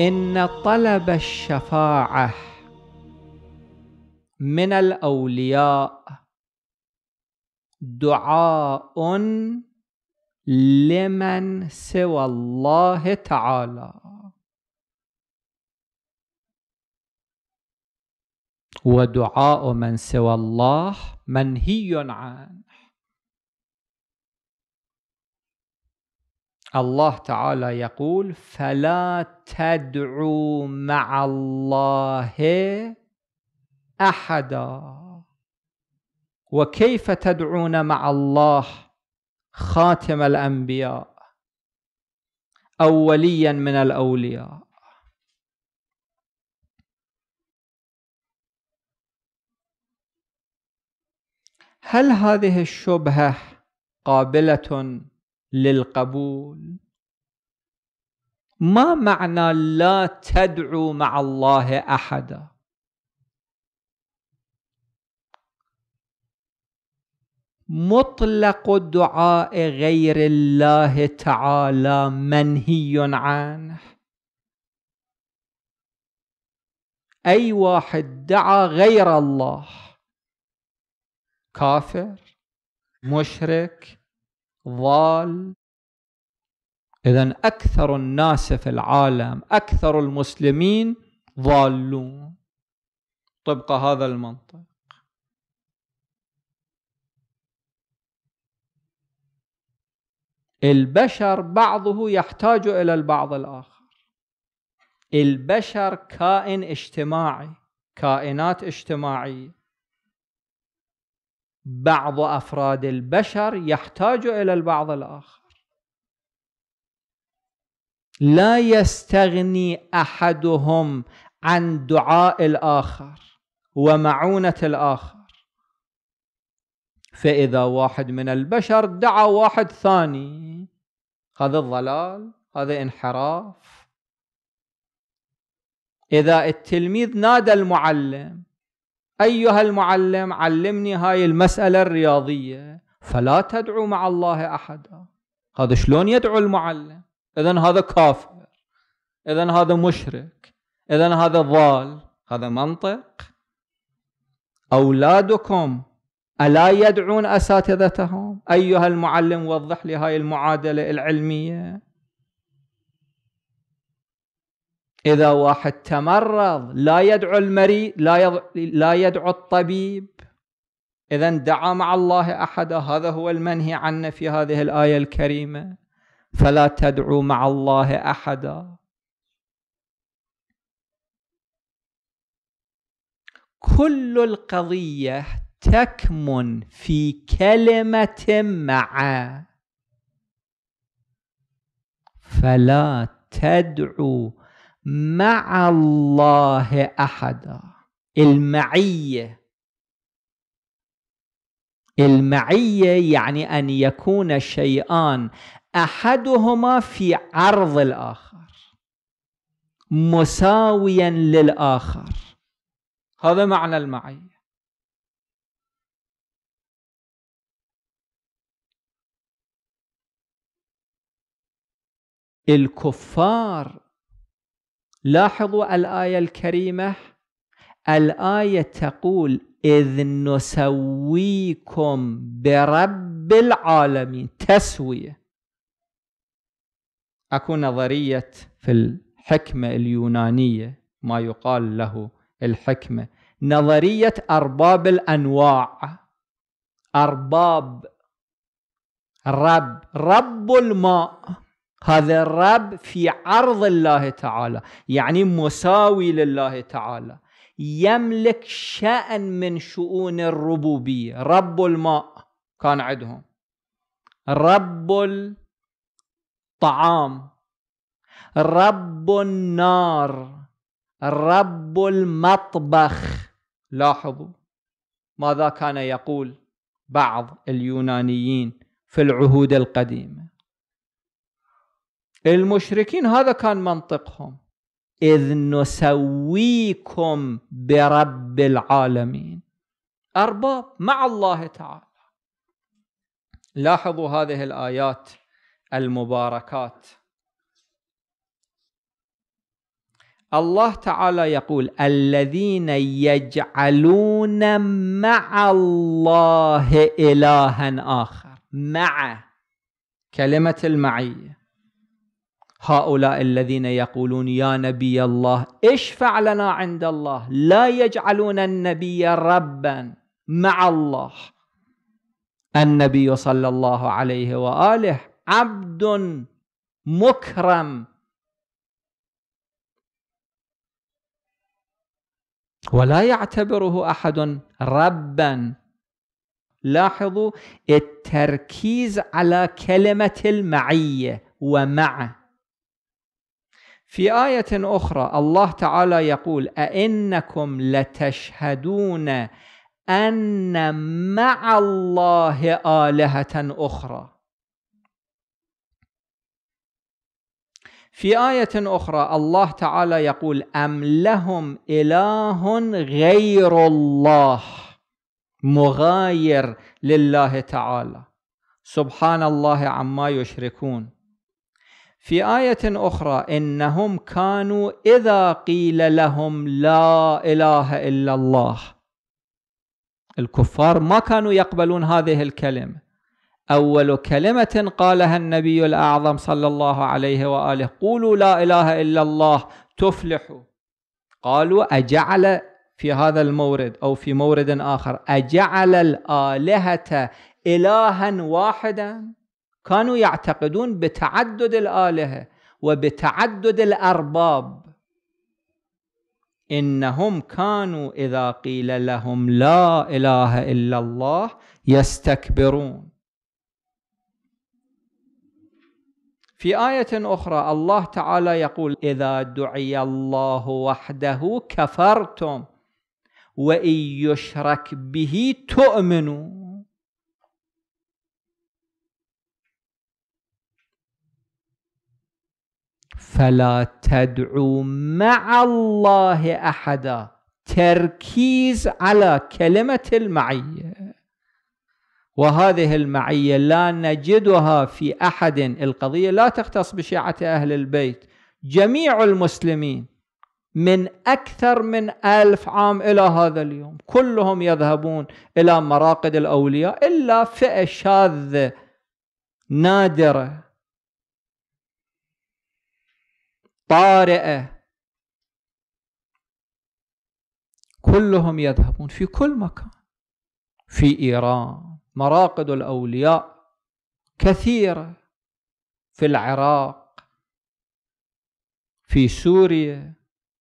إن طلب الشفاعة من الأولياء دعاء لمن سوى الله تعالى ودعاء من سوى الله منهي عنه الله تعالى يقول فلا تدعوا مع الله احدا وكيف تدعون مع الله خاتم الانبياء أوليا من الاولياء هل هذه الشبهه قابله للقبول ما معنى لا تدعو مع الله احدا مطلق دعاء غير الله تعالى منهي عنه اي واحد دعا غير الله كافر مشرك ضال اذا اكثر الناس في العالم اكثر المسلمين ضالون طبق هذا المنطق البشر بعضه يحتاج الى البعض الاخر البشر كائن اجتماعي كائنات اجتماعيه بعض افراد البشر يحتاج الى البعض الاخر لا يستغني احدهم عن دعاء الاخر ومعونه الاخر فاذا واحد من البشر دعا واحد ثاني هذا ضلال هذا انحراف اذا التلميذ نادى المعلم أيها المعلم علمني هاي المسألة الرياضية فلا تدعو مع الله أحدا هذا شلون يدعو المعلم إذا هذا كافر إذا هذا مشرك إذا هذا ضال هذا منطق أولادكم ألا يدعون أساتذتهم أيها المعلم وضح لي هاي المعادلة العلمية اذا واحد تمرض لا يدعو المريض لا يض... لا يدعو الطبيب اذا دعا مع الله احدا هذا هو المنهي عنه في هذه الايه الكريمه فلا تدعو مع الله احدا كل القضيه تكمن في كلمه مع فلا تدعو مع الله احدا المعيه المعيه يعني ان يكون شيئان احدهما في عرض الاخر مساويا للاخر هذا معنى المعيه الكفار لاحظوا الآية الكريمة الآية تقول إذ نسويكم برب العالمين تسوية أكو نظرية في الحكمة اليونانية ما يقال له الحكمة نظرية أرباب الأنواع أرباب رب رب الماء هذا الرب في عرض الله تعالى يعني مساوي لله تعالى يملك شأن من شؤون الربوبية رب الماء كان عندهم رب الطعام رب النار رب المطبخ لاحظوا ماذا كان يقول بعض اليونانيين في العهود القديمه المشركين هذا كان منطقهم إذ نسويكم برب العالمين أرباب مع الله تعالى لاحظوا هذه الآيات المباركات الله تعالى يقول الذين يجعلون مع الله إلها آخر مع كلمة المعية هؤلاء الذين يقولون يا نبي الله اشفع لنا عند الله لا يجعلون النبي ربا مع الله النبي صلى الله عليه واله عبد مكرم ولا يعتبره احد ربا لاحظوا التركيز على كلمه المعيه ومع في آية أخرى الله تعالى يقول أئنكم لتشهدون أن مع الله آلهة أخرى في آية أخرى الله تعالى يقول أم لهم إله غير الله مغاير لله تعالى سبحان الله عما يشركون في آية أخرى إنهم كانوا إذا قيل لهم لا إله إلا الله الكفار ما كانوا يقبلون هذه الكلمة أول كلمة قالها النبي الأعظم صلى الله عليه وآله قولوا لا إله إلا الله تفلحوا قالوا أجعل في هذا المورد أو في مورد آخر أجعل الآلهة إلها واحدا كانوا يعتقدون بتعدد الالهه وبتعدد الارباب انهم كانوا اذا قيل لهم لا اله الا الله يستكبرون في ايه اخرى الله تعالى يقول اذا دعي الله وحده كفرتم وان يشرك به تؤمنوا فلا تدعو مع الله احدا تركيز على كلمه المعيه وهذه المعيه لا نجدها في احد القضيه لا تختص بشيعه اهل البيت جميع المسلمين من اكثر من ألف عام الى هذا اليوم كلهم يذهبون الى مراقد الاولياء الا فئه شاذه نادره طارئة كلهم يذهبون في كل مكان في إيران مراقد الأولياء كثيرة في العراق في سوريا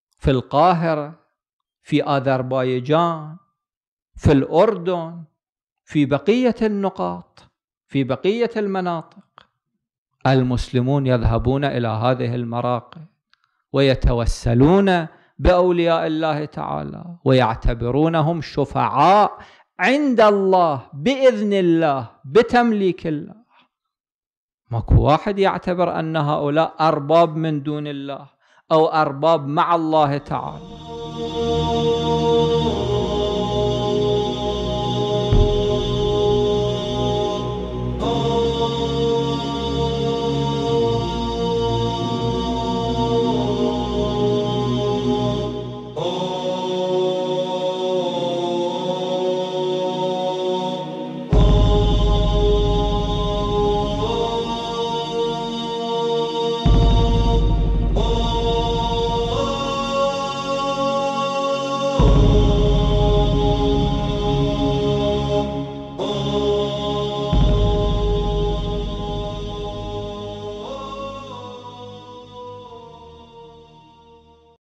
في القاهرة في أذربيجان في الأردن في بقية النقاط في بقية المناطق المسلمون يذهبون إلى هذه المراقد ويتوسلون باولياء الله تعالى ويعتبرونهم شفعاء عند الله باذن الله بتمليك الله ماكو واحد يعتبر ان هؤلاء ارباب من دون الله او ارباب مع الله تعالى